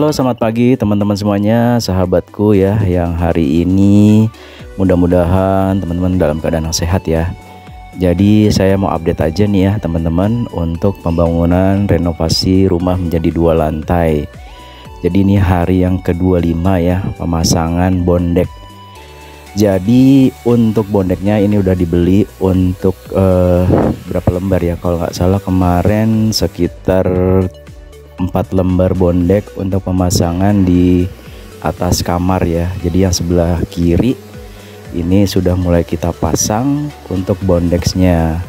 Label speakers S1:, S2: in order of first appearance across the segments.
S1: Halo, selamat pagi teman-teman semuanya, sahabatku ya yang hari ini mudah-mudahan teman-teman dalam keadaan yang sehat ya. Jadi saya mau update aja nih ya teman-teman untuk pembangunan renovasi rumah menjadi dua lantai. Jadi ini hari yang ke-25 ya pemasangan bondek. Jadi untuk bondeknya ini udah dibeli untuk eh, berapa lembar ya kalau nggak salah kemarin sekitar 4 lembar bondek untuk pemasangan di atas kamar ya jadi yang sebelah kiri ini sudah mulai kita pasang untuk bondeksnya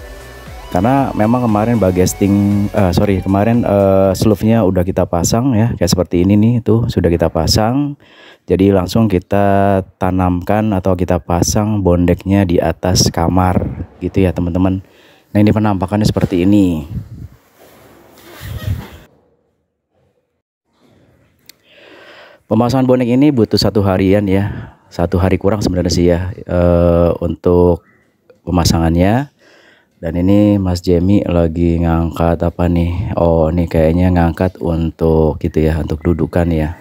S1: karena memang kemarin bagesting uh, sorry kemarin uh, eh, nya udah kita pasang ya kayak seperti ini nih tuh sudah kita pasang jadi langsung kita tanamkan atau kita pasang bondeknya di atas kamar gitu ya teman-teman nah ini penampakannya seperti ini Pemasangan bonek ini butuh satu harian ya, satu hari kurang sebenarnya sih ya e, untuk pemasangannya. Dan ini Mas Jemi lagi ngangkat apa nih? Oh, ini kayaknya ngangkat untuk gitu ya, untuk dudukan ya.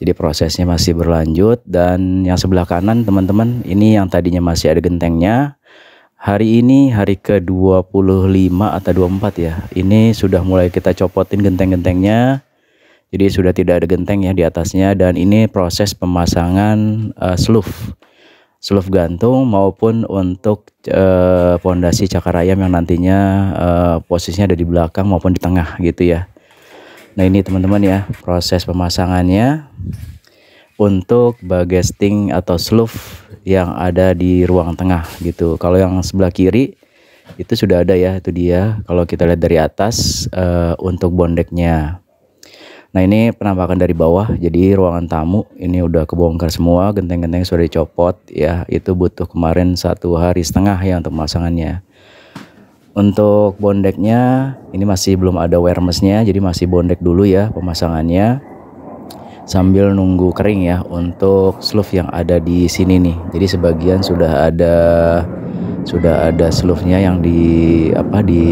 S1: Jadi prosesnya masih berlanjut dan yang sebelah kanan teman-teman ini yang tadinya masih ada gentengnya. Hari ini hari ke-25 atau 24 ya. Ini sudah mulai kita copotin genteng-gentengnya jadi sudah tidak ada genteng ya di atasnya dan ini proses pemasangan uh, eh, seluf seluf gantung maupun untuk eh, pondasi uh, cakar ayam yang nantinya uh, posisinya ada di belakang maupun di tengah gitu ya. Nah ini teman-teman ya proses pemasangannya untuk bagesting atau seluf yang ada di ruang tengah gitu. Kalau yang sebelah kiri itu sudah ada ya itu dia. Kalau kita lihat dari atas uh, untuk bondeknya. Nah ini penampakan dari bawah, jadi ruangan tamu ini udah kebongkar semua, genteng-genteng sudah dicopot ya, itu butuh kemarin satu hari setengah ya untuk pemasangannya. Untuk bondeknya ini masih belum ada wormsnya jadi masih bondek dulu ya pemasangannya sambil nunggu kering ya untuk sluf yang ada di sini nih. Jadi sebagian sudah ada sudah ada slufnya yang di apa di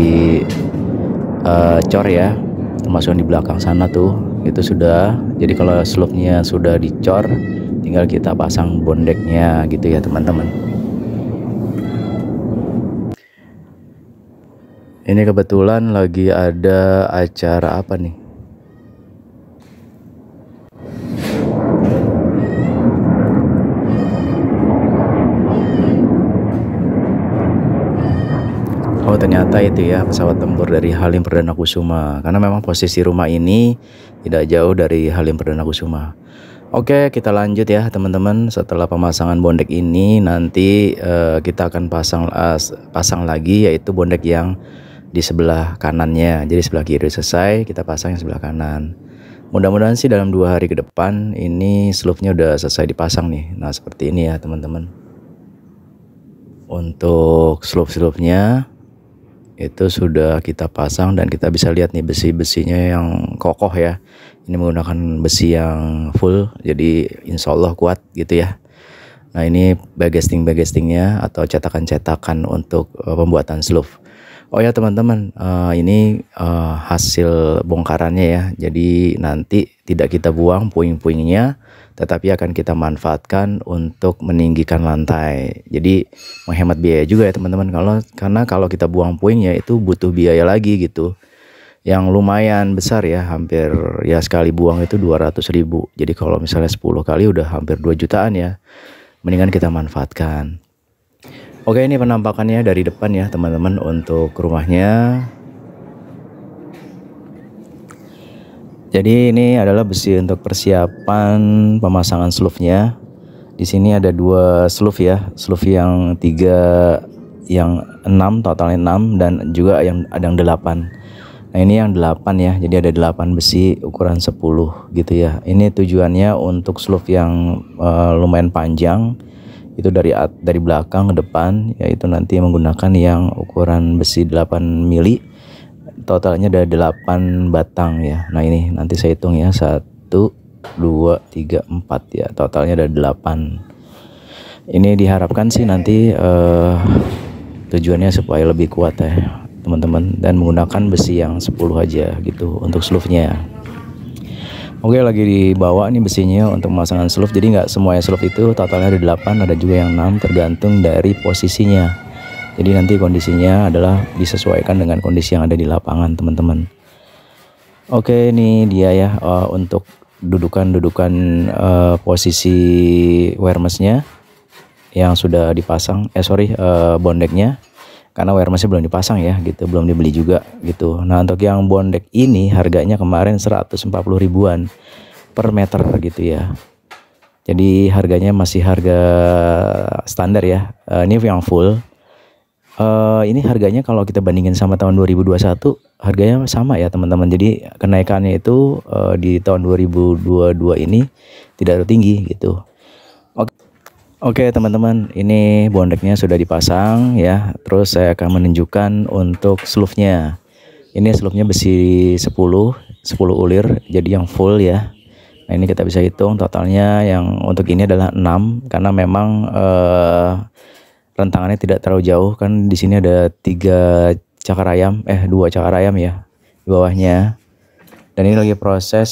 S1: uh, cor ya termasuk yang di belakang sana tuh itu sudah jadi kalau slope sudah dicor tinggal kita pasang bondeknya gitu ya teman-teman ini kebetulan lagi ada acara apa nih ternyata itu ya pesawat tempur dari Halim Perdana Kusuma karena memang posisi rumah ini tidak jauh dari Halim Perdana Kusuma. Oke, kita lanjut ya teman-teman. Setelah pemasangan bondek ini nanti uh, kita akan pasang uh, pasang lagi yaitu bondek yang di sebelah kanannya. Jadi sebelah kiri selesai, kita pasang yang sebelah kanan. Mudah-mudahan sih dalam dua hari ke depan ini slope-nya udah selesai dipasang nih. Nah, seperti ini ya teman-teman. Untuk slope slope itu sudah kita pasang dan kita bisa lihat nih besi-besinya yang kokoh ya ini menggunakan besi yang full jadi insya Allah kuat gitu ya nah ini bagasting bagestingnya atau cetakan-cetakan untuk eh, pembuatan sloof oh ya teman-teman uh, ini uh, hasil bongkarannya ya jadi nanti tidak kita buang puing-puingnya tetapi akan kita manfaatkan untuk meninggikan lantai. Jadi menghemat biaya juga ya teman-teman kalau karena kalau kita buang puingnya itu butuh biaya lagi gitu. Yang lumayan besar ya, hampir ya sekali buang itu 200 ribu. Jadi kalau misalnya 10 kali udah hampir 2 jutaan ya. Mendingan kita manfaatkan. Oke ini penampakannya dari depan ya teman-teman untuk rumahnya Jadi ini adalah besi untuk persiapan pemasangan slufnya. Di sini ada dua sluf ya, sluf yang tiga, yang enam totalnya enam dan juga yang ada yang delapan. Nah ini yang delapan ya, jadi ada delapan besi ukuran sepuluh gitu ya. Ini tujuannya untuk sluf yang uh, lumayan panjang itu dari dari belakang ke depan yaitu nanti menggunakan yang ukuran besi 8 mili totalnya ada 8 batang ya nah ini nanti saya hitung ya 1 2 3 4 ya totalnya ada 8 ini diharapkan sih nanti uh, tujuannya supaya lebih kuat ya teman-teman dan menggunakan besi yang 10 aja gitu untuk sloofnya Oke lagi dibawa nih besinya untuk pemasangan sluf jadi nggak semuanya sluf itu totalnya ada 8 ada juga yang 6 tergantung dari posisinya jadi nanti kondisinya adalah disesuaikan dengan kondisi yang ada di lapangan teman-teman. Oke ini dia ya uh, untuk dudukan-dudukan uh, posisi wirelessnya yang sudah dipasang. Eh sorry uh, bondeknya karena wirelessnya belum dipasang ya gitu belum dibeli juga gitu. Nah untuk yang bondek ini harganya kemarin 140 ribuan per meter gitu ya. Jadi harganya masih harga standar ya. ini yang full uh, ini harganya kalau kita bandingin sama tahun 2021 harganya sama ya teman-teman. Jadi kenaikannya itu uh, di tahun 2022 ini tidak tinggi gitu. Oke. Oke teman-teman, ini bondeknya sudah dipasang ya. Terus saya akan menunjukkan untuk slufnya. Ini slufnya besi 10, 10 ulir, jadi yang full ya. Nah ini kita bisa hitung totalnya yang untuk ini adalah 6 karena memang eh, rentangannya tidak terlalu jauh kan di sini ada tiga cakar ayam eh dua cakar ayam ya di bawahnya dan ini lagi proses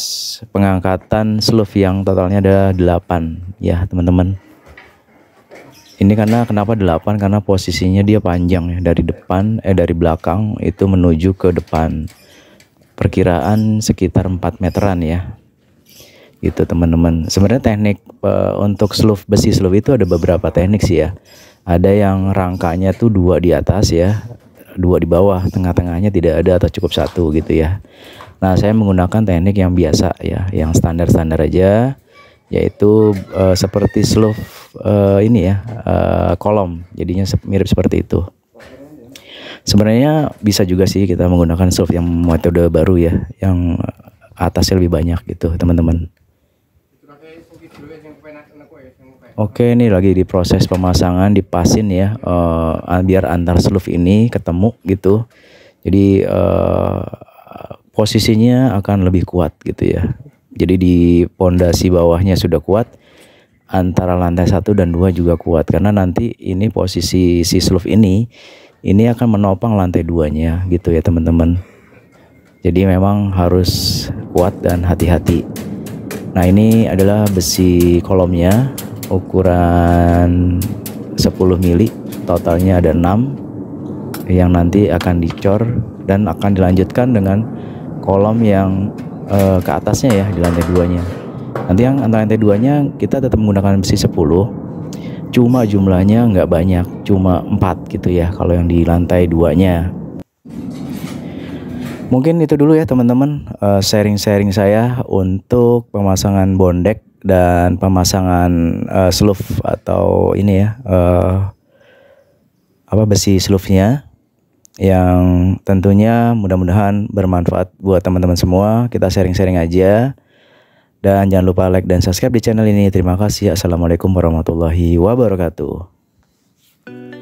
S1: pengangkatan seluf yang totalnya ada 8 ya teman-teman ini karena kenapa 8 karena posisinya dia panjang ya dari depan eh dari belakang itu menuju ke depan perkiraan sekitar 4 meteran ya gitu teman-teman sebenarnya teknik uh, untuk seluf besi seluf itu ada beberapa teknik sih ya ada yang rangkanya tuh dua di atas ya dua di bawah tengah-tengahnya tidak ada atau cukup satu gitu ya nah saya menggunakan teknik yang biasa ya yang standar-standar aja yaitu uh, seperti slough eh, uh, ini ya uh, kolom jadinya mirip seperti itu sebenarnya bisa juga sih kita menggunakan slough yang metode baru ya yang atasnya lebih banyak gitu teman-teman Oke, ini lagi di proses pemasangan dipasin ya, uh, biar antar seluf ini ketemu gitu. Jadi uh, posisinya akan lebih kuat gitu ya. Jadi di pondasi bawahnya sudah kuat, antara lantai satu dan dua juga kuat karena nanti ini posisi si seluf ini ini akan menopang lantai duanya gitu ya teman-teman. Jadi memang harus kuat dan hati-hati. Nah ini adalah besi kolomnya ukuran 10 mili totalnya ada 6 yang nanti akan dicor dan akan dilanjutkan dengan kolom yang uh, ke atasnya ya di lantai duanya nanti yang antara lantai duanya kita tetap menggunakan besi 10 cuma jumlahnya nggak banyak cuma 4 gitu ya kalau yang di lantai duanya mungkin itu dulu ya teman-teman eh, sharing-sharing saya untuk pemasangan bondek dan pemasangan uh, eh, seluf atau ini ya uh, apa besi selufnya yang tentunya mudah-mudahan bermanfaat buat teman-teman semua. Kita sharing-sharing aja. Dan jangan lupa like dan subscribe di channel ini. Terima kasih. Assalamualaikum warahmatullahi wabarakatuh.